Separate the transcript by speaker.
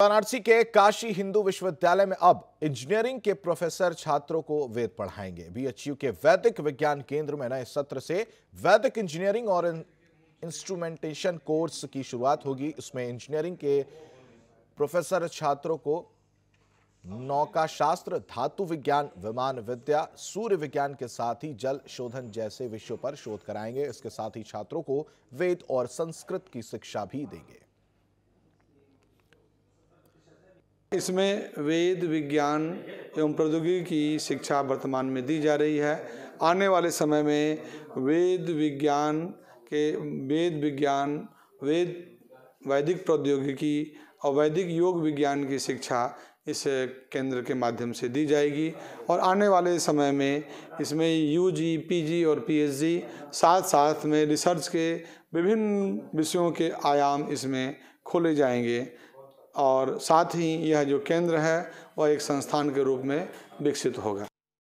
Speaker 1: वाराणसी के काशी हिंदू विश्वविद्यालय में अब इंजीनियरिंग के प्रोफेसर छात्रों को वेद पढ़ाएंगे बीएचयू के वैदिक विज्ञान केंद्र में नए सत्र से वैदिक इंजीनियरिंग और इंस्ट्रूमेंटेशन कोर्स की शुरुआत होगी इसमें इंजीनियरिंग के प्रोफेसर छात्रों को नौका शास्त्र धातु विज्ञान विमान विद्या सूर्य विज्ञान के साथ ही जल शोधन जैसे विषयों पर शोध कराएंगे इसके साथ ही छात्रों को
Speaker 2: वेद और संस्कृत की शिक्षा भी देंगे इसमें वेद विज्ञान एवं प्रौद्योगिकी की शिक्षा वर्तमान में दी जा रही है आने वाले समय में वेद विज्ञान के वेद विज्ञान वेद वैदिक प्रौद्योगिकी और वैदिक योग विज्ञान की शिक्षा इस केंद्र के माध्यम से दी जाएगी और आने वाले समय में इसमें यूजी, पीजी और पीएचडी साथ साथ में रिसर्च के विभिन्न विषयों के आयाम इसमें खोले जाएंगे और साथ ही यह जो केंद्र है वह एक संस्थान के रूप में विकसित होगा